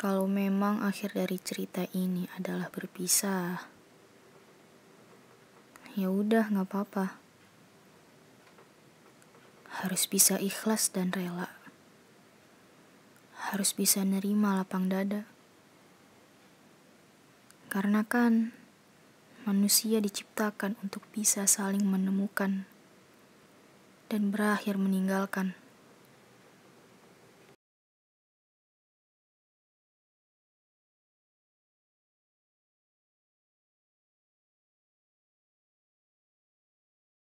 Kalau memang akhir dari cerita ini adalah berpisah, ya udah nggak apa-apa. Harus bisa ikhlas dan rela. Harus bisa nerima lapang dada. Karena kan manusia diciptakan untuk bisa saling menemukan dan berakhir meninggalkan.